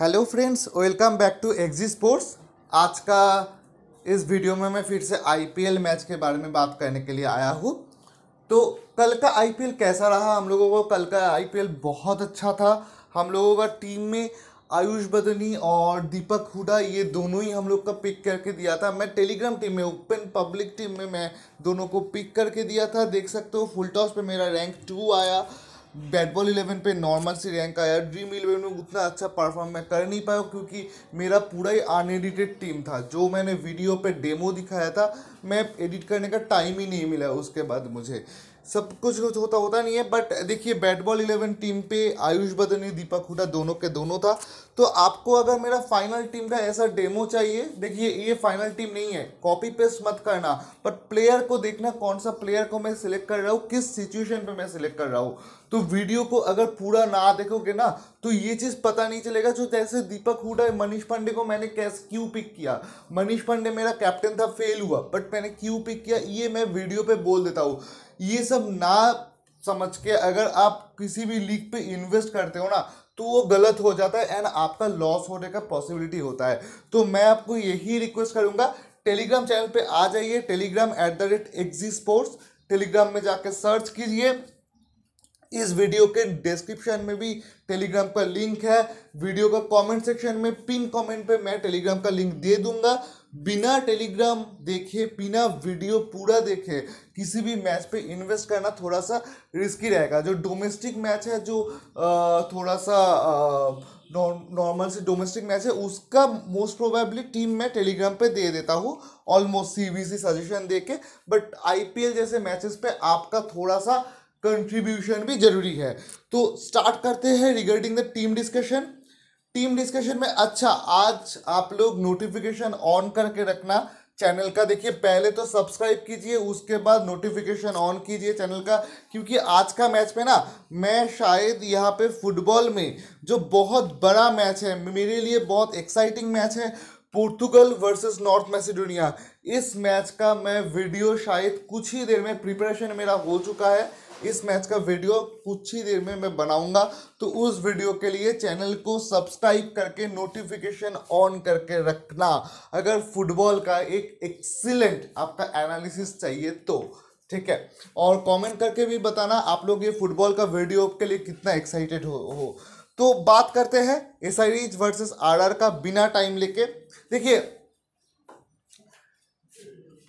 hello friends welcome back to एग्जी sports आज का इस वीडियो में मैं फिर से आईपीएल मैच के बारे में बात करने के लिए आया हूँ तो कल का आईपीएल कैसा रहा हम लोगों को कल का आईपीएल बहुत अच्छा था हम लोगों का टीम में आयुष बदनी और दीपक हुडा ये दोनों ही हम लोग का पिक करके दिया था मैं टेलीग्राम टीम में ओपन पब्लिक टीम में मैं दोनों को पिक करके दिया था देख सकते हो फुल टॉस पर मेरा रैंक टू आया बैट बॉल इलेवन पे नॉर्मल से रैंक आया ड्रीम इलेवन में उतना अच्छा परफॉर्म मैं कर नहीं पाया क्योंकि मेरा पूरा ही अनएडिटेड टीम था जो मैंने वीडियो पे डेमो दिखाया था मैं एडिट करने का टाइम ही नहीं मिला उसके बाद मुझे सब कुछ कुछ होता होता नहीं है बट देखिए बैट बॉल इलेवन टीम पे आयुष बदनी दीपक हुडा दोनों के दोनों था तो आपको अगर मेरा फाइनल टीम का ऐसा डेमो चाहिए देखिए ये फाइनल टीम नहीं है कॉपी पेस्ट मत करना बट प्लेयर को देखना कौन सा प्लेयर को मैं सिलेक्ट कर रहा हूँ किस सिचुएशन पे मैं सिलेक्ट कर रहा हूँ तो वीडियो को अगर पूरा ना देखोगे ना तो ये चीज़ पता नहीं चलेगा जो जैसे दीपक हुडा मनीष पांडे को मैंने कैस क्यों पिक किया मनीष पांडे मेरा कैप्टन था फेल हुआ बट मैंने क्यों पिक किया ये मैं वीडियो पे बोल देता हूँ ये सब ना समझ के अगर आप किसी भी लीग पे इन्वेस्ट करते हो ना तो वो गलत हो जाता है एंड आपका लॉस होने का पॉसिबिलिटी होता है तो मैं आपको यही रिक्वेस्ट करूँगा टेलीग्राम चैनल पे आ जाइए Telegram at the rate exy sports Telegram में जाकर सर्च कीजिए इस वीडियो के डिस्क्रिप्शन में भी टेलीग्राम का लिंक है वीडियो का कमेंट सेक्शन में पिन कमेंट पे मैं टेलीग्राम का लिंक दे दूंगा बिना टेलीग्राम देखे बिना वीडियो पूरा देखे किसी भी मैच पे इन्वेस्ट करना थोड़ा सा रिस्की रहेगा जो डोमेस्टिक मैच है जो थोड़ा सा नॉर्मल से डोमेस्टिक मैच है उसका मोस्ट प्रोबेबली टीम मैं टेलीग्राम पे दे देता हूँ ऑलमोस्ट सी सजेशन दे के बट आई जैसे मैचेस पर आपका थोड़ा सा कंट्रीब्यूशन भी जरूरी है तो स्टार्ट करते हैं regarding the team discussion team discussion में अच्छा आज आप लोग नोटिफिकेशन ऑन करके रखना चैनल का देखिए पहले तो सब्सक्राइब कीजिए उसके बाद नोटिफिकेशन ऑन कीजिए चैनल का क्योंकि आज का मैच में ना मैं शायद यहाँ पे फुटबॉल में जो बहुत बड़ा मैच है मेरे लिए बहुत एक्साइटिंग मैच है पोर्तुगल वर्सेस नॉर्थ मैसेडोनिया इस मैच का मैं वीडियो शायद कुछ ही देर में प्रिपरेशन मेरा हो चुका है इस मैच का वीडियो कुछ ही देर में मैं बनाऊंगा तो उस वीडियो के लिए चैनल को सब्सक्राइब करके नोटिफिकेशन ऑन करके रखना अगर फुटबॉल का एक एक्सीलेंट आपका एनालिसिस चाहिए तो ठीक है और कमेंट करके भी बताना आप लोग ये फुटबॉल का वीडियो के लिए कितना एक्साइटेड हो, हो तो बात करते हैं एस आई वर्सेस आर का बिना टाइम लेके देखिए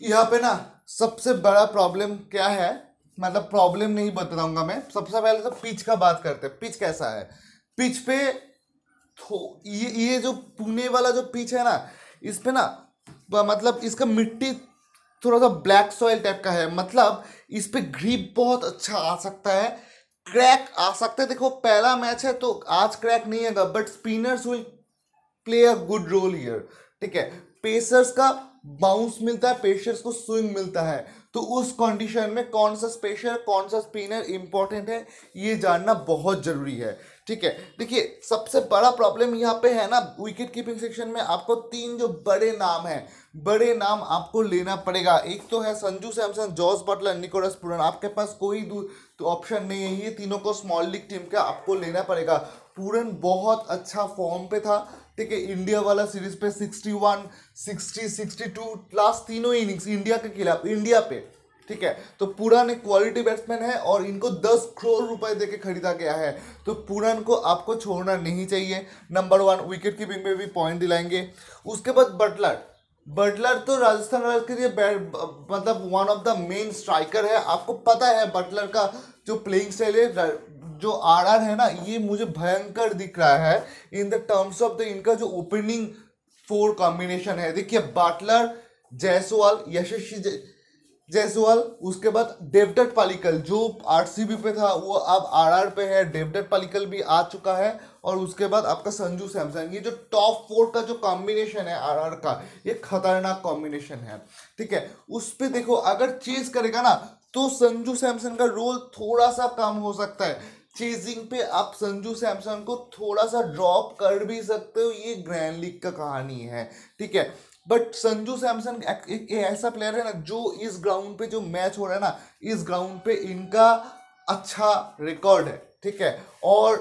यहाँ पे ना सबसे बड़ा प्रॉब्लम क्या है मतलब प्रॉब्लम नहीं बताऊंगा मैं सबसे पहले तो पिच का बात करते हैं पिच कैसा है पिच पे ये ये जो पुणे वाला जो पिच है ना इस पे ना मतलब इसका मिट्टी थोड़ा सा ब्लैक सॉइल टाइप का है मतलब इस पर ग्रीप बहुत अच्छा आ सकता है क्रैक आ सकता है देखो पहला मैच है तो आज क्रैक नहीं आएगा but spinners will play a good role here ठीक है पेसर्स का बाउंस मिलता है पेशर्स को स्विंग मिलता है तो उस कंडीशन में कौन सा स्पेशर कौन सा स्पिनर इंपॉर्टेंट है ये जानना बहुत जरूरी है ठीक है देखिए सबसे बड़ा प्रॉब्लम यहाँ पे है ना विकेट कीपिंग सेक्शन में आपको तीन जो बड़े नाम हैं बड़े नाम आपको लेना पड़ेगा एक तो है संजू सैमसन जॉर्ज बटलर निकोलस पुरन आपके पास कोई तो ऑप्शन नहीं है ये तीनों को स्मॉल लीग टीम का आपको लेना पड़ेगा पूरन बहुत अच्छा फॉर्म पे था ठीक है इंडिया वाला सीरीज पे 61, 60, 62 लास्ट तीनों इनिंग्स इंडिया के खिलाफ इंडिया पे ठीक है तो पुरान एक क्वालिटी बैट्समैन है और इनको 10 करोड़ रुपए देके खरीदा गया है तो पुरान को आपको छोड़ना नहीं चाहिए नंबर वन विकेट कीपिंग में भी पॉइंट दिलाएंगे उसके बाद बटलर बटलर तो राजस्थान रॉयल्स के लिए मतलब one of the main striker है आपको पता है बटलर का जो प्लेइंग स्टाइल है जो आर आर है ना ये मुझे भयंकर दिख रहा है in the terms of the इनका जो ओपनिंग फोर कॉम्बिनेशन है देखिए बाटलर जयसवाल यशस्वी जयसवाल उसके बाद डेवडट पालिकल जो आरसीबी पे था वो अब आरआर पे है डेवडट पालिकल भी आ चुका है और उसके बाद आपका संजू सैमसन ये जो टॉप फोर का जो कॉम्बिनेशन है आरआर का ये खतरनाक कॉम्बिनेशन है ठीक है उस पर देखो अगर चेज करेगा ना तो संजू सैमसन का रोल थोड़ा सा कम हो सकता है चेजिंग पे आप संजू सैमसन को थोड़ा सा ड्रॉप कर भी सकते हो ये ग्रैंड लीग का कहानी है ठीक है बट संजू सैमसन एक ऐसा प्लेयर है ना जो इस ग्राउंड पे जो मैच हो रहा है ना इस ग्राउंड पे इनका अच्छा रिकॉर्ड है ठीक है और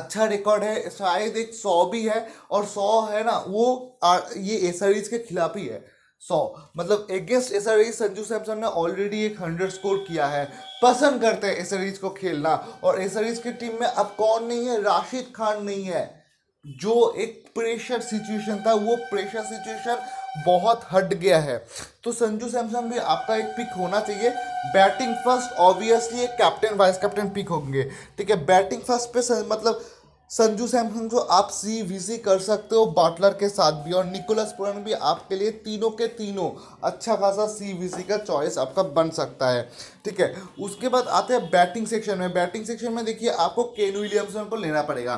अच्छा रिकॉर्ड है शायद एक सौ भी है और सौ है ना वो आ, ये एसरीज के खिलाफ ही है सौ मतलब अगेंस्ट एस e, संजू सैमसन ने ऑलरेडी एक हंड्रेड स्कोर किया है पसंद करते हैं एस को खेलना और एस की टीम में अब कौन नहीं है राशिद खान नहीं है जो एक प्रेशर सिचुएशन था वो प्रेशर सिचुएशन बहुत हट गया है तो संजू सैमसन भी आपका एक पिक होना चाहिए बैटिंग फर्स्ट ऑब्वियसली एक कैप्टन वाइस कैप्टन पिक होंगे ठीक है बैटिंग फर्स्ट पे मतलब संजू सैमसन को आप सी सी कर सकते हो बाटलर के साथ भी और निकोलस पुरन भी आपके लिए तीनों के तीनों अच्छा खासा सी सी का चॉइस आपका बन सकता है ठीक है उसके बाद आते हैं बैटिंग सेक्शन में बैटिंग सेक्शन में देखिए आपको केन विलियमसन को लेना पड़ेगा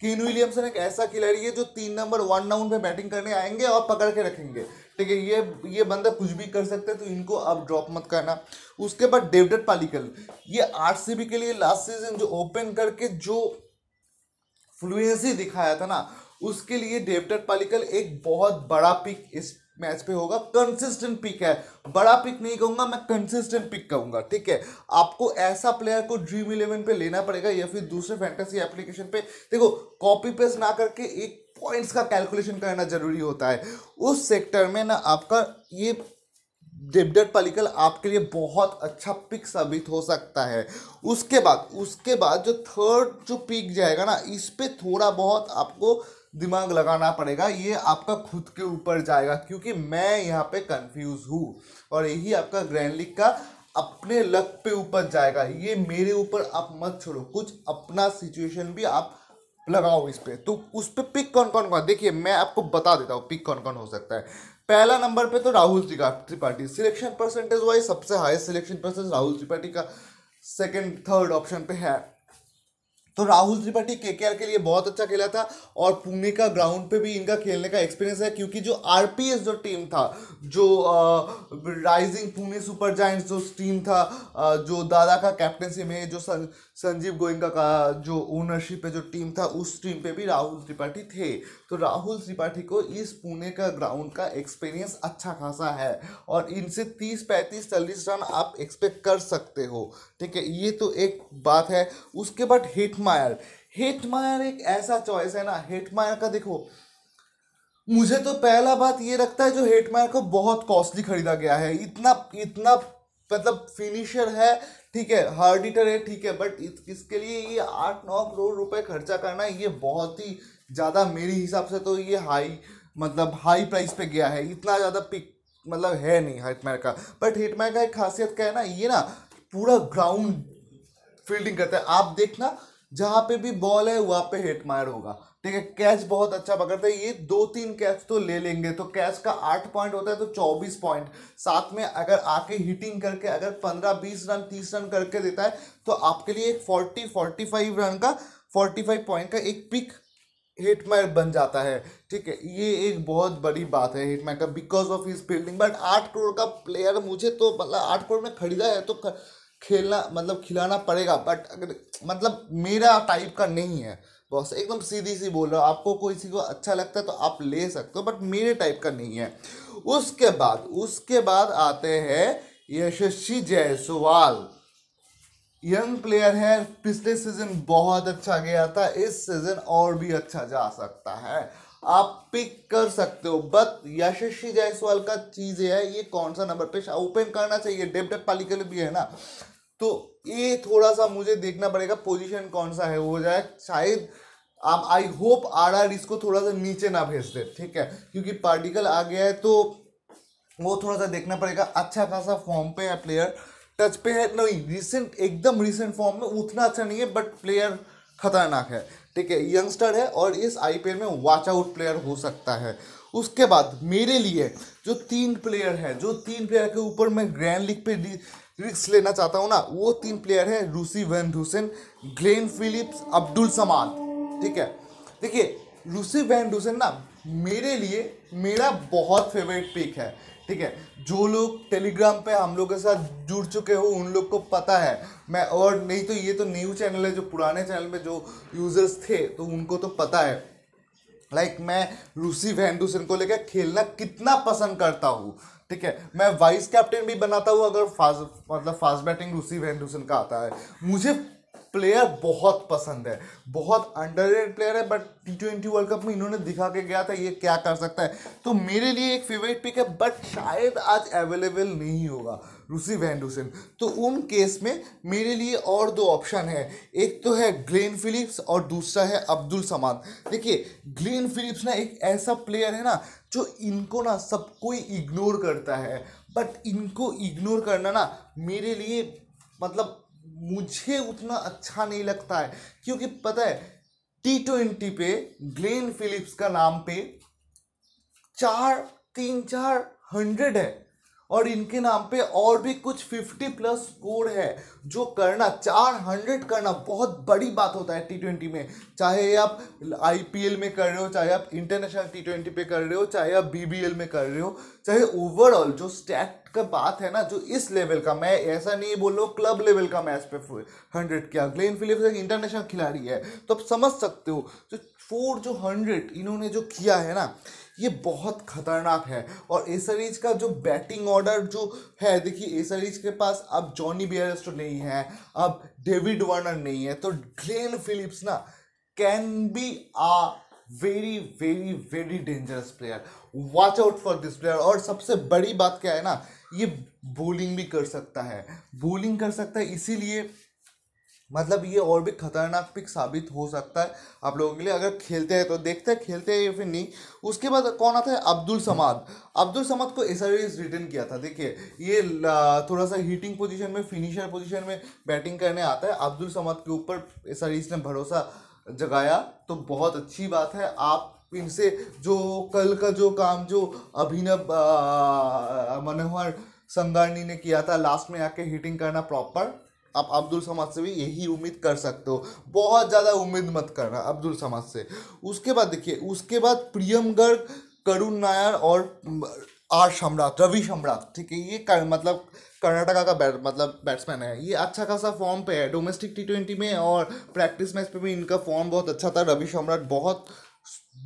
केन विलियमसन एक ऐसा खिलाड़ी है जो तीन नंबर वन डाउन पर बैटिंग करने आएंगे और पकड़ के रखेंगे ठीक है ये ये बंदा कुछ भी कर सकते हैं तो इनको आप ड्रॉप मत करना उसके बाद डेवडेट पालिकल ये बी के लिए लास्ट सीजन जो ओपन करके जो फ्लुएंसी दिखाया था ना उसके लिए डेविटर पालिकल एक बहुत बड़ा पिक इस मैच पे होगा कंसिस्टेंट पिक है बड़ा पिक नहीं कहूंगा मैं कंसिस्टेंट पिक कहूंगा ठीक है आपको ऐसा प्लेयर को ड्रीम इलेवन पे लेना पड़ेगा या फिर दूसरे फैंटेसी एप्लीकेशन पे देखो कॉपी पेस्ट ना करके एक पॉइंट्स का कैलकुलेशन करना जरूरी होता है उस सेक्टर में ना आपका ये डेबडेट पालिकल आपके लिए बहुत अच्छा पिक साबित हो सकता है उसके बाद उसके बाद जो थर्ड जो पिक जाएगा ना इस पर थोड़ा बहुत आपको दिमाग लगाना पड़ेगा ये आपका खुद के ऊपर जाएगा क्योंकि मैं यहाँ पे कंफ्यूज हूँ और यही आपका ग्रैंड लीग का अपने लक पे ऊपर जाएगा ये मेरे ऊपर आप मत छोड़ो कुछ अपना सिचुएशन भी आप लगाओ इस पर तो उस पर पिक कौन कौन कौन देखिए मैं आपको बता देता हूँ पिक कौन कौन हो सकता है पहला नंबर पे तो Rahul Tripathi selection percentage wise सबसे highest selection percentage Rahul Tripathi का सेकंड थर्ड ऑप्शन पे है तो राहुल त्रिपाठी के के लिए बहुत अच्छा खेला था और पुणे का ग्राउंड पे भी इनका खेलने का एक्सपीरियंस है क्योंकि जो आरपीएस जो टीम था जो आ, राइजिंग पुणे सुपर जाइंट्स जो टीम था आ, जो दादा का कैप्टनसी में जो संजीव गोयंका का जो ओनरशिप है जो टीम था उस टीम पे भी राहुल त्रिपाठी थे तो राहुल त्रिपाठी को इस पुणे का ग्राउंड का एक्सपीरियंस अच्छा खासा है और इनसे तीस पैंतीस चालीस रन आप एक्सपेक्ट कर सकते हो ठीक है ये तो एक बात है उसके बाद हेटमायर हेटमायर एक ऐसा चॉइस है ना हेटमायर का देखो मुझे तो पहला बात ये लगता है जो हेटमायर को बहुत कॉस्टली खरीदा गया है इतना इतना मतलब फिनिशर है ठीक है हार्ड है ठीक है बट इस, इसके लिए ये आठ नौ करोड़ रुपए खर्चा करना ये बहुत ही ज़्यादा मेरे हिसाब से तो ये हाई मतलब हाई प्राइस पे गया है इतना ज़्यादा पिक मतलब है नहीं हिटमैन का बट हिटमैन का एक खासियत क्या है ना ये ना पूरा ग्राउंड फील्डिंग करता है आप देखना जहाँ पे भी बॉल है वहाँ पे हेटमायर होगा ठीक है कैच बहुत अच्छा पकड़ते हैं ये दो तीन कैच तो ले लेंगे तो कैच का आठ पॉइंट होता है तो चौबीस पॉइंट साथ में अगर आके हिटिंग करके अगर पंद्रह बीस रन तीस रन करके देता है तो आपके लिए एक फोर्टी फोर्टी फाइव रन का फोर्टी फाइव पॉइंट का एक पिक हिटमैर बन जाता है ठीक है ये एक बहुत बड़ी बात है हिटमैन का because of his fielding but आठ करोड़ का प्लेयर मुझे तो मतलब आठ करोड़ में खरीदा है तो खेलना मतलब खिलाना पड़ेगा बट अगर मतलब मेरा टाइप का नहीं है बॉस एकदम सीधी सी बोल रहा हूँ आपको किसी को अच्छा लगता है तो आप ले सकते हो बट मेरे टाइप का नहीं है उसके बाद उसके बाद आते हैं यशस्वी जायसवाल यंग प्लेयर है पिछले सीजन बहुत अच्छा गया था इस सीजन और भी अच्छा जा सकता है आप पिक कर सकते हो बट यशस्वी जायसवाल का चीज़ है ये कौन सा नंबर पे ओपन करना चाहिए डेप डेप पाली के लिए भी है ना तो ये थोड़ा सा मुझे देखना पड़ेगा पोजीशन कौन सा है हो जाए शायद आप आई होप आर आर इसको थोड़ा सा नीचे ना भेज दे ठीक है क्योंकि पार्टिकल आ गया है तो वो थोड़ा सा देखना पड़ेगा अच्छा खासा फॉर्म पे है प्लेयर टच पे है नहीं रिसेंट एकदम रिसेंट फॉर्म में उतना अच्छा नहीं है बट प्लेयर खतरनाक है ठीक है यंगस्टर है और इस आईपीएल में वॉच आउट प्लेयर हो सकता है उसके बाद मेरे लिए जो तीन प्लेयर है जो तीन प्लेयर के ऊपर मैं ग्रैंड लीग पे रिक्स लेना चाहता हूँ ना वो तीन प्लेयर हैं Rassie van Dussen Glenn Phillips Abdul Samad ठीक है देखिए रूसी वैन रूसन ना मेरे लिए मेरा बहुत फेवरेट पिक है ठीक है जो लोग टेलीग्राम पे हम लोग के साथ जुड़ चुके हो उन लोग को पता है मैं और नहीं तो ये तो न्यू चैनल है जो पुराने चैनल में जो यूज़र्स थे तो उनको तो पता है लाइक like, मैं रूसी वैंडूसन को लेकर खेलना कितना पसंद करता हूँ ठीक है मैं वाइस कैप्टन भी बनाता हूँ अगर फास्ट मतलब फास्ट बैटिंग रूसी वैंडूसन का आता है मुझे प्लेयर बहुत पसंद है बहुत अंडर प्लेयर है but T twenty world cup में इन्होंने दिखा के गया था ये क्या कर सकता है तो मेरे लिए एक फेवरेट पिक है बट शायद आज अवेलेबल नहीं होगा रूसी वैंडूसन तो उन केस में मेरे लिए और दो ऑप्शन है एक तो है ग्लेन फिलिप्स और दूसरा है अब्दुल समाद देखिए ग्लेन फिलिप्स ना एक ऐसा प्लेयर है ना जो इनको ना सब कोई इग्नोर करता है बट इनको इग्नोर करना ना मेरे लिए मतलब मुझे उतना अच्छा नहीं लगता है क्योंकि पता है टी ट्वेंटी पे ग्लेन फिलिप्स का नाम पे चार तीन चार हंड्रेड है और इनके नाम पे और भी कुछ 50 प्लस स्कोर है जो करना 400 करना बहुत बड़ी बात होता है टी ट्वेंटी में चाहे आप आई में कर रहे हो चाहे आप इंटरनेशनल टी ट्वेंटी पे कर रहे हो चाहे आप बी में कर रहे हो चाहे ओवरऑल जो स्टैट का बात है ना जो इस लेवल का मैं ऐसा नहीं बोल रहा हूँ क्लब लेवल का मैच पे हंड्रेड किया ग्लेन फिलिप्स एक इंटरनेशनल खिलाड़ी है तो आप समझ सकते हो जो फोर जो हंड्रेड इन्होंने जो किया है ना ये बहुत खतरनाक है और एसरीज का जो बैटिंग ऑर्डर जो है देखिए एसरीज के पास अब जॉनी बियरस्टो नहीं है अब डेविड वर्नर नहीं है तो ग्लेन फिलिप्स ना can be a very very very dangerous player watch out for this player और सबसे बड़ी बात क्या है ना ये बोलिंग भी कर सकता है बोलिंग कर सकता है इसीलिए मतलब ये और भी खतरनाक पिक साबित हो सकता है आप लोगों के लिए अगर खेलते हैं तो देखते हैं खेलते हैं या फिर नहीं उसके बाद कौन आता है अब्दुल समाद अब्दुल समाद को एस रिटर्न किया था देखिए ये थोड़ा सा हीटिंग पोजीशन में फिनिशर पोजीशन में बैटिंग करने आता है अब्दुल समाद के ऊपर एस ने भरोसा जगाया तो बहुत अच्छी बात है आप इनसे जो कल का जो काम जो अभिनव मनोहर संगारनी ने किया था लास्ट में आके हिटिंग करना प्रॉपर आप अब्दुल समाज से भी यही उम्मीद कर सकते हो बहुत ज़्यादा उम्मीद मत करना अब्दुल समाज से उसके बाद देखिए उसके बाद प्रियम गर्ग करुण नायर और आर सम्राट रवि सम्राट ठीक है ये कर, मतलब कर्नाटका का बैट मतलब बैट्समैन है ये अच्छा खासा फॉर्म पे है डोमेस्टिक टी ट्वेंटी में और प्रैक्टिस मैच पे भी इनका फॉर्म बहुत अच्छा था रवि सम्राट बहुत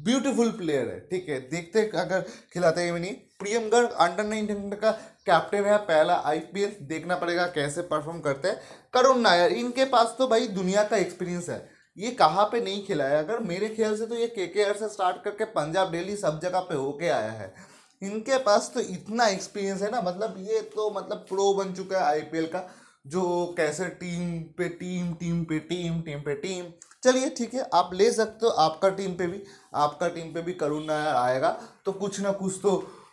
ब्यूटीफुल प्लेयर है ठीक है देखते अगर खिलाते हैं नहीं प्रियम गर्ग अंडर नाइनटीन का कैप्टन है पहला आईपीएल देखना पड़ेगा कैसे परफॉर्म करते हैं करुण नायर इनके पास तो भाई दुनिया का एक्सपीरियंस है ये कहाँ पे नहीं खिला है अगर मेरे ख्याल से तो ये के के से स्टार्ट करके पंजाब डेली सब जगह पे होके आया है इनके पास तो इतना एक्सपीरियंस है ना मतलब ये तो मतलब प्रो बन चुका है आईपीएल का जो कैसे टीम पे टीम टीम पे टीम टीम पे टीम चलिए ठीक है आप ले सकते हो आपका टीम पे भी आपका टीम पे भी करुण नायर आएगा तो कुछ ना कुछ तो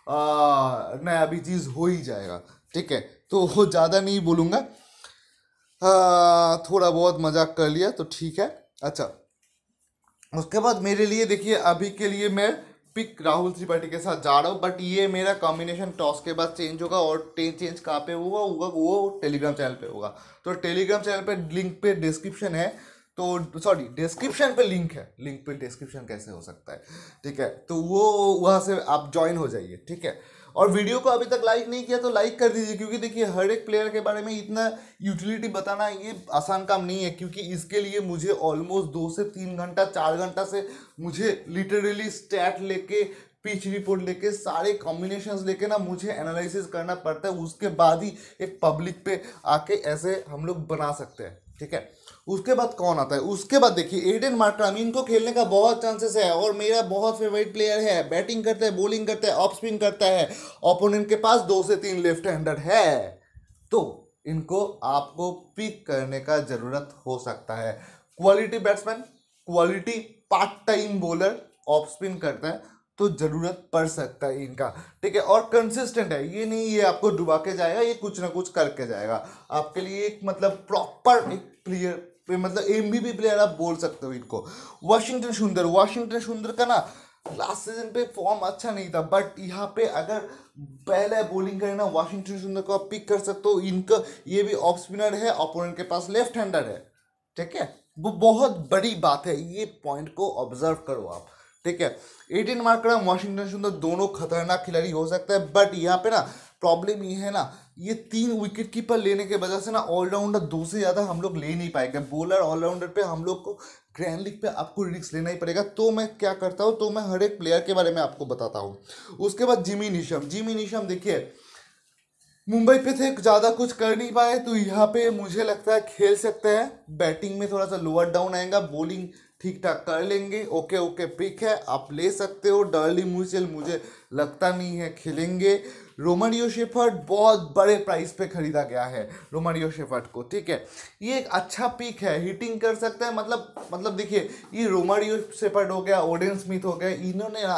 आ, नया भी चीज़ हो ही जाएगा ठीक है तो ज़्यादा नहीं बोलूँगा थोड़ा बहुत मजाक कर लिया तो ठीक है अच्छा उसके बाद मेरे लिए देखिए अभी के लिए मैं पिक राहुल त्रिपाठी के साथ जा रहा हूँ बट ये मेरा कॉम्बिनेशन टॉस के बाद चेंज होगा और टेन चेंज कहाँ पे होगा होगा वो टेलीग्राम चैनल पे होगा तो टेलीग्राम चैनल पे लिंक पे डिस्क्रिप्शन है तो सॉरी डिस्क्रिप्शन पे लिंक है लिंक पे डिस्क्रिप्शन कैसे हो सकता है ठीक है तो वो वहाँ से आप ज्वाइन हो जाइए ठीक है और वीडियो को अभी तक लाइक नहीं किया तो लाइक कर दीजिए क्योंकि देखिए हर एक प्लेयर के बारे में इतना यूटिलिटी बताना ये आसान काम नहीं है क्योंकि इसके लिए मुझे ऑलमोस्ट दो से तीन घंटा चार घंटा से मुझे लिटरली स्टैट लेके पिच रिपोर्ट लेके सारे कॉम्बिनेशन लेके ना मुझे एनालिसिस करना पड़ता है उसके बाद ही एक पब्लिक पे आके ऐसे हम लोग बना सकते हैं ठीक है उसके बाद कौन आता है उसके बाद देखिए एडन मार्ट्राम इनको खेलने का बहुत चांसेस है और मेरा बहुत फेवरेट प्लेयर है बैटिंग करता है बॉलिंग करता है ऑफ स्पिन करता है ओपोनेंट के पास दो से तीन लेफ्ट हैंडर है तो इनको आपको पिक करने का ज़रूरत हो सकता है quality batsman quality part time bowler off spin करता है तो ज़रूरत पड़ सकता है इनका ठीक है और कंसिस्टेंट है ये नहीं ये आपको डुबा के जाएगा ये कुछ ना कुछ करके जाएगा आपके लिए एक मतलब प्रॉपर एक प्लेयर मतलब एम बी प्लेयर आप बोल सकते हो इनको वाशिंगटन सुंदर वाशिंगटन सुंदर का ना लास्ट सीजन पे फॉर्म अच्छा नहीं था बट यहाँ पे अगर पहले बॉलिंग करना वाशिंगटन सुंदर को आप पिक कर सकते हो इनका ये भी ऑफ स्पिनर है ऑपोनेंट के पास लेफ्ट हैंडर है ठीक है वो बहुत बड़ी बात है ये पॉइंट को ऑब्जर्व करो आप ठीक है एटीन मार्क का वाशिंगटन सुंदर दोनों खतरनाक खिलाड़ी हो सकता है बट यहाँ पे ना प्रॉब्लम ये है ना ये तीन विकेट कीपर लेने के वजह से ना ऑलराउंडर दो से ज़्यादा हम लोग ले नहीं पाएंगे बॉलर ऑलराउंडर पे हम लोग को ग्रैंड लीग पे आपको रिस्क लेना ही पड़ेगा तो मैं क्या करता हूँ तो मैं हर एक प्लेयर के बारे में आपको बताता हूँ उसके बाद जिमी निशम जिमी निशम देखिए मुंबई पे थे ज़्यादा कुछ कर नहीं पाए तो यहाँ पे मुझे लगता है खेल सकते हैं बैटिंग में थोड़ा सा लोअर डाउन आएगा बॉलिंग ठीक ठाक कर लेंगे ओके ओके पिक है आप ले सकते हो डर्ली म्यूचुअल मुझे लगता नहीं है खेलेंगे रोमानियो शेफर्ड बहुत बड़े प्राइस पे खरीदा गया है रोमानियो शेफर्ड को ठीक है ये एक अच्छा पिक है हिटिंग कर सकते हैं मतलब मतलब देखिए ये रोमानियो शेफर्ड हो गया ओडेन स्मिथ हो गया इन्होंने ना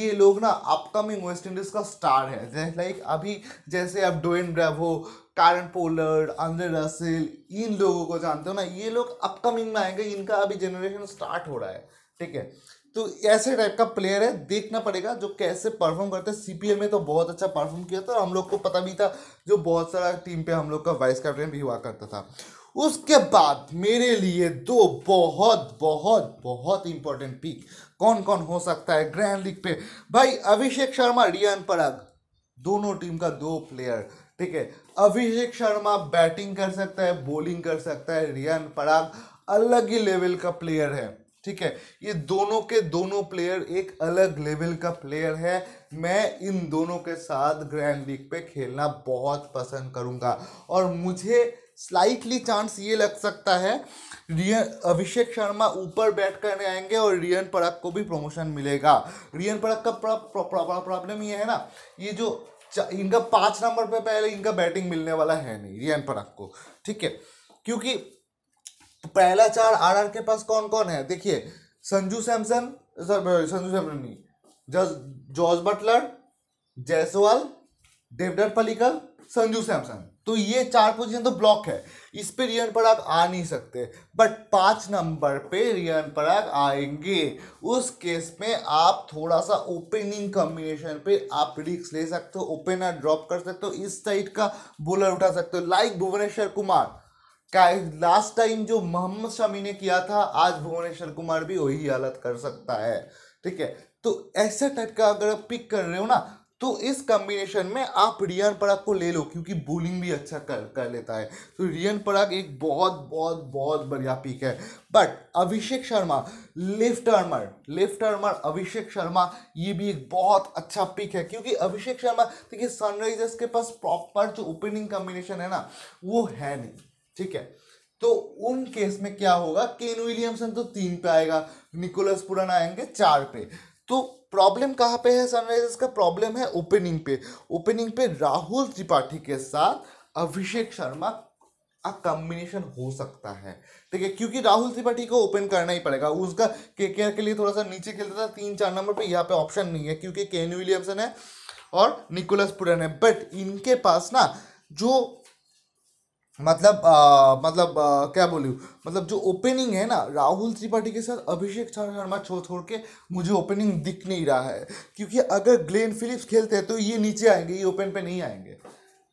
ये लोग ना अपकमिंग वेस्ट इंडीज़ का स्टार है लाइक अभी जैसे आप Dwayne Bravo Kieron Pollard Andre Russell इन लोगों को जानते हो ना ये लोग अपकमिंग में आएंगे इनका अभी जनरेशन स्टार्ट हो रहा है ठीक है तो ऐसे टाइप का प्लेयर है देखना पड़ेगा जो कैसे परफॉर्म करते हैं सीपीए में तो बहुत अच्छा परफॉर्म किया था और हम लोग को पता भी था जो बहुत सारा टीम पे हम लोग का वाइस कैप्टन भी हुआ करता था उसके बाद मेरे लिए दो बहुत बहुत बहुत इंपॉर्टेंट पिक कौन कौन हो सकता है ग्रैंड लीग पे भाई अभिषेक शर्मा रियान पराग दोनों टीम का दो प्लेयर ठीक है अभिषेक शर्मा बैटिंग कर सकता है बॉलिंग कर सकता है रियान पराग अलग ही लेवल का प्लेयर है ठीक है ये दोनों के दोनों प्लेयर एक अलग लेवल का प्लेयर है मैं इन दोनों के साथ ग्रैंड लीग पे खेलना बहुत पसंद करूंगा और मुझे स्लाइटली चांस ये लग सकता है रियन अभिषेक शर्मा ऊपर बैठ कर आएंगे और रियन परक को भी प्रमोशन मिलेगा रियन परक का प्रॉब्लम ये है ना ये जो इनका पाँच नंबर पे पहले इनका बैटिंग मिलने वाला है नहीं रियन परक को ठीक है क्योंकि तो पहला चार आर आर के पास कौन कौन है देखिए संजू सैमसन संजू सैमसन नहीं जॉर्ज बटलर जयसवाल देवदत्त पलिकल संजू सैमसन तो ये चार पोजीशन तो ब्लॉक है इस पे रियन पराग आ नहीं सकते बट पांच नंबर पे रियन पराग आएंगे उस केस में आप थोड़ा सा ओपनिंग कॉम्बिनेशन पे आप रिक्स ले सकते हो ओपनर ड्रॉप कर सकते हो इस साइड का बोलर उठा सकते हो लाइक भुवनेश्वर कुमार का लास्ट टाइम जो मोहम्मद शमी ने किया था आज भुवनेश्वर कुमार भी वही हालत कर सकता है ठीक है तो ऐसे टाइप का अगर आप पिक कर रहे हो ना तो इस कॉम्बिनेशन में आप रियन पराग को ले लो क्योंकि बोलिंग भी अच्छा कर कर लेता है तो रियन पराग एक बहुत बहुत बहुत बढ़िया पिक है but Abhishek Sharma left armer left armer Abhishek Sharma ये भी एक बहुत अच्छा पिक है क्योंकि अभिषेक शर्मा देखिए सनराइजर्स के पास प्रॉपर जो ओपनिंग कॉम्बिनेशन है ना वो है नहीं ठीक है तो उन केस में क्या होगा केन विलियमसन तो तीन पे आएगा निकोलस पुरन आएंगे चार पे तो प्रॉब्लम कहाँ पे है सनराइजर्स का प्रॉब्लम है ओपनिंग पे ओपनिंग पे राहुल त्रिपाठी के साथ अभिषेक शर्मा का कॉम्बिनेशन हो सकता है ठीक है क्योंकि राहुल त्रिपाठी को ओपन करना ही पड़ेगा उसका के के लिए थोड़ा सा नीचे खेलता था तीन चार नंबर पे यहाँ पे ऑप्शन नहीं है क्योंकि केन विलियमसन है और निकोलस पुरन है बट इनके पास ना जो मतलब आ, मतलब आ, क्या बोलूँ मतलब जो ओपनिंग है ना राहुल त्रिपाठी के साथ अभिषेक शर्मा छोड़ छोड़ के मुझे ओपनिंग दिख नहीं रहा है क्योंकि अगर ग्लेन फिलिप्स खेलते हैं तो ये नीचे आएंगे ये ओपन पे नहीं आएंगे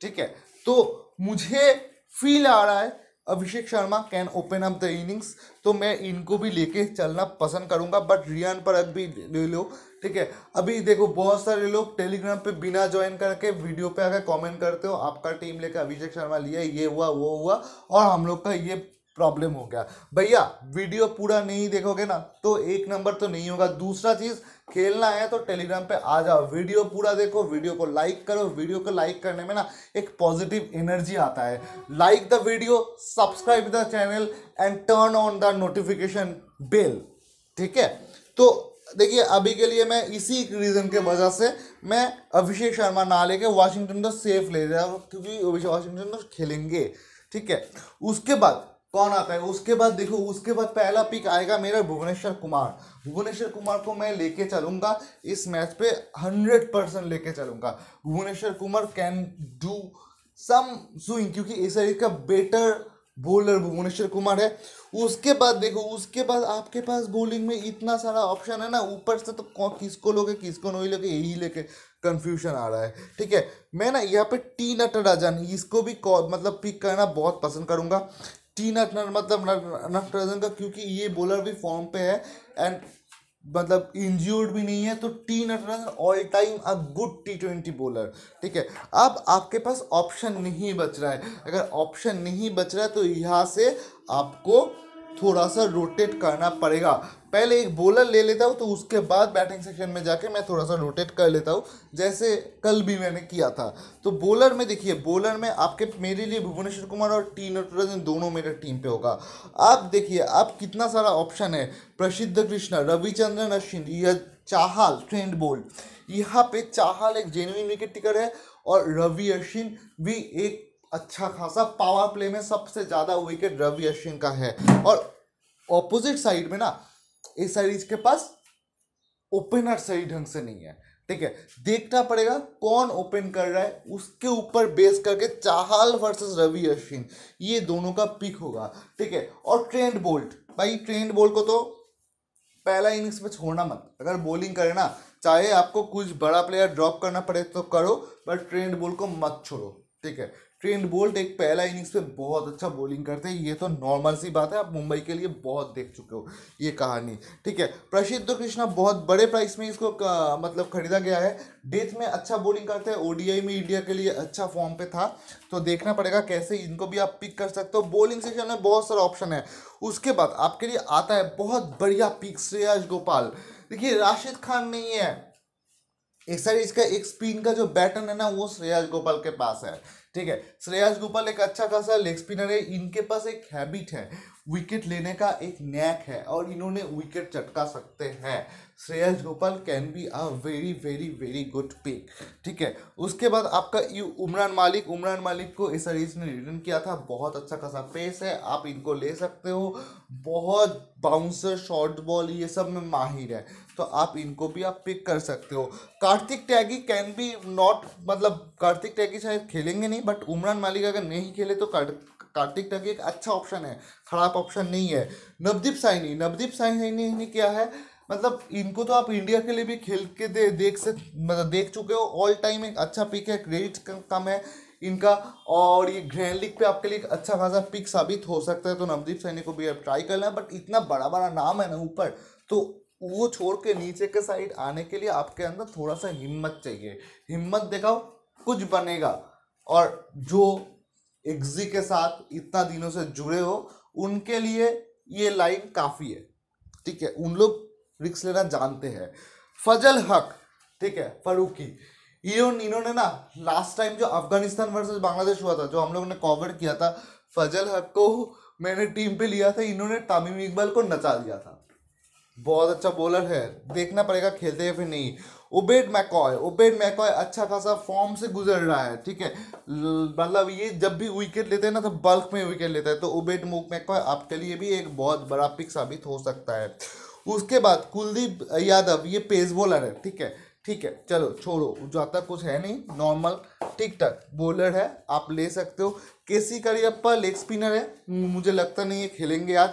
ठीक है तो मुझे फील आ रहा है Abhishek Sharma can open up the innings तो मैं इनको भी लेके चलना पसंद करूंगा बट रियान पर अब भी ले लो ठीक है अभी देखो बहुत सारे लोग टेलीग्राम पे बिना ज्वाइन करके वीडियो पे आकर कमेंट करते हो आपका टीम लेकर अभिषेक शर्मा लिया ये हुआ वो हुआ और हम लोग का ये प्रॉब्लम हो गया भैया वीडियो पूरा नहीं देखोगे ना तो एक नंबर तो नहीं होगा दूसरा चीज़ खेलना है तो टेलीग्राम पे आ जाओ वीडियो पूरा देखो वीडियो को लाइक करो वीडियो को लाइक करने में ना एक पॉजिटिव एनर्जी आता है like the video subscribe the channel and turn on the notification bell ठीक है तो देखिए अभी के लिए मैं इसी रीज़न के वजह से मैं अभिषेक शर्मा ना लेके वाशिंगटन तो सेफ ले रहा हूँ क्योंकि अभिषेक वाशिंगटन तो खेलेंगे ठीक है उसके बाद कौन आता है उसके बाद देखो उसके बाद पहला पिक आएगा मेरा भुवनेश्वर कुमार भुवनेश्वर कुमार को मैं लेके चलूंगा इस मैच पे हंड्रेड परसेंट लेके चलूँगा Bhuvneshwar Kumar can do some swing क्योंकि इस का बेटर बोलर भुवनेश्वर कुमार है उसके बाद देखो उसके बाद आपके पास बोलिंग में इतना सारा ऑप्शन है ना ऊपर से तो किसको लोगे किसको नहीं लोगे यही लेके कन्फ्यूजन आ रहा है ठीक है मैं ना यहाँ पे टी नटराजन इसको भी मतलब पिक करना बहुत पसंद करूँगा टी मतलब नट मतलब नटराजन का क्योंकि ये बॉलर भी फॉर्म पे है एंड मतलब इंज्योर्ड भी नहीं है तो T Natarajan all time a good T twenty bowler ठीक है अब आपके पास ऑप्शन नहीं बच रहा है अगर ऑप्शन नहीं बच रहा है तो यहाँ से आपको थोड़ा सा रोटेट करना पड़ेगा पहले एक बॉलर ले लेता हूँ तो उसके बाद बैटिंग सेक्शन में जाके मैं थोड़ा सा रोटेट कर लेता हूँ जैसे कल भी मैंने किया था तो बॉलर में देखिए बॉलर में आपके मेरे लिए भुवनेश्वर कुमार और टी नटराजन दोनों मेरे टीम पे होगा आप देखिए आप कितना सारा ऑप्शन है प्रसिद्ध कृष्णा रविचंद्रन अश्विन यह चाहल ट्रेंड बोल यहाँ पे चाहल एक जेन्यून विकेट टिकर है और रवि अश्विन भी एक अच्छा खासा पावर प्ले में सबसे ज़्यादा विकेट रवि अश्विन का है और ऑपोजिट साइड में ना ए साइड इसके पास ओपनर सही ढंग से नहीं है ठीक है देखना पड़ेगा कौन ओपन कर रहा है उसके ऊपर बेस करके चाहल वर्सेस रवि अश्विन ये दोनों का पिक होगा ठीक है और ट्रेंड बोल्ट भाई ट्रेंड बोल्ट को तो पहला इनिंग्स में छोड़ना मत अगर बॉलिंग करे ना चाहे आपको कुछ बड़ा प्लेयर ड्रॉप करना पड़े तो करो बट ट्रेंड बोल्ट को मत छोड़ो ठीक है ट्रेंड बोल्ट एक पहला इनिंग्स पे बहुत अच्छा बॉलिंग करते हैं ये तो नॉर्मल सी बात है आप मुंबई के लिए बहुत देख चुके हो ये कहानी ठीक है प्रसिद्ध कृष्णा बहुत बड़े प्राइस में इसको मतलब खरीदा गया है डेथ में अच्छा बॉलिंग करते हैं ओडीआई में इंडिया के लिए अच्छा फॉर्म पे था तो देखना पड़ेगा कैसे इनको भी आप पिक कर सकते हो बॉलिंग सेक्शन में बहुत सारा ऑप्शन है उसके बाद आपके लिए आता है बहुत बढ़िया पिक श्रेयास गोपाल देखिए राशिद खान नहीं है एक सर इसका एक स्पिन का जो बैटन है ना वो श्रेयास गोपाल के पास है ठीक है श्रेयस गोपाल एक अच्छा खासा लेग स्पिनर है इनके पास एक हैबिट है विकेट लेने का एक नैक है और इन्होंने विकेट चटका सकते हैं Shreyas Gopal can be a very very very good pick ठीक है उसके बाद आपका यू उमरान मालिक उमरान मालिक को इस सीरीज ने रिटर्न किया था बहुत अच्छा खासा पेस है आप इनको ले सकते हो बहुत बाउंसर शॉर्ट बॉल ये सब में माहिर है तो आप इनको भी आप पिक कर सकते हो Kartik Tyagi can be not मतलब कार्तिक टैगी शायद खेलेंगे नहीं बट उमरान मालिक अगर नहीं खेले तो कार्तिक कार्तिक डंग एक अच्छा ऑप्शन है खराब ऑप्शन नहीं है नवदीप साइनी नवदीप साइनी ने क्या है मतलब इनको तो आप इंडिया के लिए भी खेल के दे देख सक मतलब देख चुके हो ऑल टाइम एक अच्छा पिक है क्रेडिट कम है इनका और ये ग्रैंड लीग पे आपके लिए एक अच्छा खासा पिक साबित हो सकता है तो नवदीप सैनी को भी आप ट्राई कर लें बट इतना बड़ा बड़ा नाम है ना ऊपर तो वो छोड़ के नीचे के साइड आने के लिए आपके अंदर थोड़ा सा हिम्मत चाहिए हिम्मत दिखाओ कुछ बनेगा और जो एग्जी के साथ इतना दिनों से जुड़े हो उनके लिए ये लाइन काफ़ी है ठीक है उन लोग रिक्स लेना जानते हैं फजल हक ठीक है फरूकी ये इन्होंने ना लास्ट टाइम जो अफगानिस्तान वर्सेस बांग्लादेश हुआ था जो हम लोगों ने कवर किया था फजल हक को मैंने टीम पे लिया था इन्होंने तमीम इकबाल को नचा दिया था बहुत अच्छा बॉलर है देखना पड़ेगा खेलते हैं फिर नहीं ओबेड मैकॉय ओबेड मैकॉय अच्छा खासा फॉर्म से गुजर रहा है ठीक है मतलब ये जब भी विकेट लेते हैं ना तो बल्क में विकेट लेता है तो ओबेड मुक मैकॉय आपके लिए भी एक बहुत बड़ा पिक साबित हो सकता है उसके बाद कुलदीप यादव ये पेस बॉलर है ठीक है ठीक है चलो छोड़ो आता कुछ है नहीं नॉर्मल ठीक ठाक बॉलर है आप ले सकते हो केसी करियप्पा लेग स्पिनर है मुझे लगता नहीं है खेलेंगे आज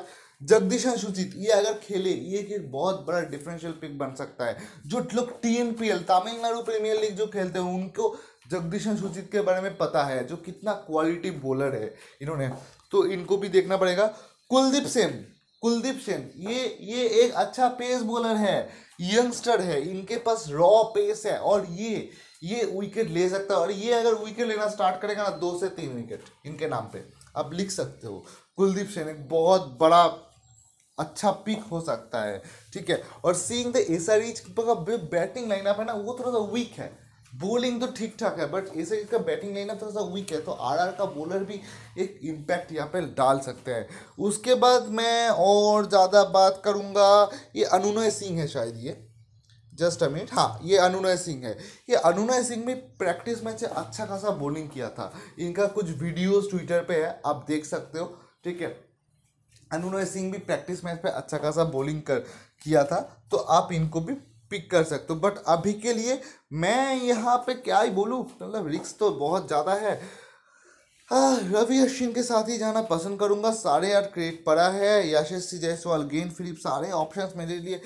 जगदीशन सुचित ये अगर खेले ये एक बहुत बड़ा डिफरेंशियल पिक बन सकता है जो लोग T N P L Tamil Nadu premier league जो खेलते हैं उनको जगदीशन सुचित के बारे में पता है जो कितना क्वालिटी बॉलर है इन्होंने तो इनको भी देखना पड़ेगा कुलदीप सेन कुलदीप सेन ये ये एक अच्छा पेस बॉलर है यंगस्टर है इनके पास रॉ पेस है और ये ये विकेट ले सकता है और ये अगर विकेट लेना स्टार्ट करेगा ना दो से तीन विकेट इनके नाम पे आप लिख सकते हो कुलदीप सेन एक बहुत बड़ा अच्छा पिक हो सकता है ठीक है और सीइंग द एसा रिच का बैटिंग लाइनअप है ना वो थोड़ा सा वीक है बॉलिंग तो ठीक ठाक है बट रिच e का बैटिंग लाइनअप थोड़ा सा वीक है तो आर का बॉलर भी एक इम्पैक्ट यहाँ पे डाल सकते हैं उसके बाद मैं और ज़्यादा बात करूँगा ये अनुनय सिंह है शायद ये जस्ट अ हाँ ये अनुनय सिंह है ये अनुनय सिंह भी प्रैक्टिस मैच अच्छा खासा बॉलिंग किया था इनका कुछ वीडियोस ट्विटर पे है आप देख सकते हो ठीक है अनुनय सिंह भी प्रैक्टिस मैच पे अच्छा खासा बॉलिंग कर किया था तो आप इनको भी पिक कर सकते हो बट अभी के लिए मैं यहाँ पे क्या ही बोलूँ मतलब रिक्स तो बहुत ज़्यादा है रवि अश्विन के साथ ही जाना पसंद करूँगा सारे आठ क्रेट पड़ा है यशस्वी जायसवाल गेंद फिलिप सारे ऑप्शन मेरे लिए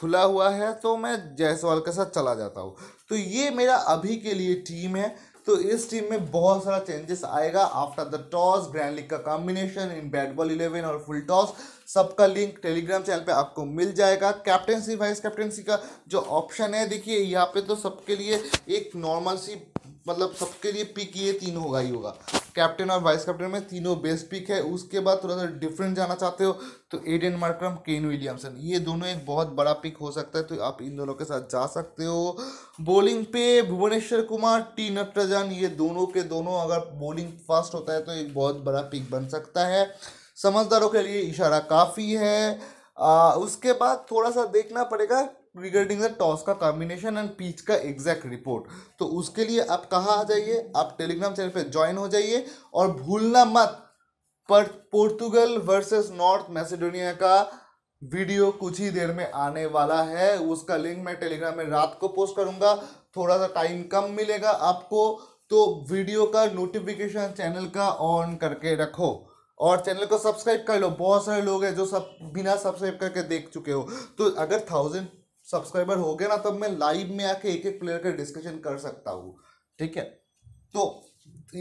खुला हुआ है तो मैं जायसवाल के साथ चला जाता हूँ तो ये मेरा अभी के लिए टीम है तो इस टीम में बहुत सारा चेंजेस आएगा after the toss grand league का combination in bat ball eleven और फुल टॉस सबका लिंक टेलीग्राम चैनल पे आपको मिल जाएगा कैप्टनसी वाइस कैप्टनसी का जो ऑप्शन है देखिए यहाँ पे तो सबके लिए एक नॉर्मल सी मतलब सबके लिए पिक ये तीन होगा ही होगा कैप्टन और वाइस कैप्टन में तीनों बेस्ट पिक है उसके बाद थोड़ा सा डिफरेंट जाना चाहते हो तो एडियन मार्क्रम केन विलियमसन ये दोनों एक बहुत बड़ा पिक हो सकता है तो आप इन दोनों के साथ जा सकते हो बॉलिंग पे भुवनेश्वर कुमार टी नटराजन ये दोनों के दोनों अगर बॉलिंग फास्ट होता है तो एक बहुत बड़ा पिक बन सकता है समझदारों के लिए इशारा काफ़ी है आ, उसके बाद थोड़ा सा देखना पड़ेगा रिगार्डिंग द टॉस का कॉम्बिनेशन एंड पीच का एग्जैक्ट रिपोर्ट तो उसके लिए आप कहाँ आ जाइए आप टेलीग्राम चैनल पे ज्वाइन हो जाइए और भूलना मत पर पोर्तुगल वर्सेस नॉर्थ मैसेडोनिया का वीडियो कुछ ही देर में आने वाला है उसका लिंक मैं टेलीग्राम में रात को पोस्ट करूँगा थोड़ा सा टाइम कम मिलेगा आपको तो वीडियो का नोटिफिकेशन चैनल का ऑन करके रखो और चैनल को सब्सक्राइब कर लो बहुत सारे लोग हैं जो सब बिना सब्सक्राइब करके देख चुके हो तो अगर थाउजेंड सब्सक्राइबर हो गए ना तब मैं लाइव में आके एक एक प्लेयर का डिस्कशन कर सकता हूँ ठीक है तो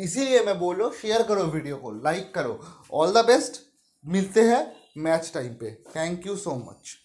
इसीलिए मैं बोलो शेयर करो वीडियो को लाइक करो ऑल द बेस्ट मिलते हैं मैच टाइम पे थैंक यू सो मच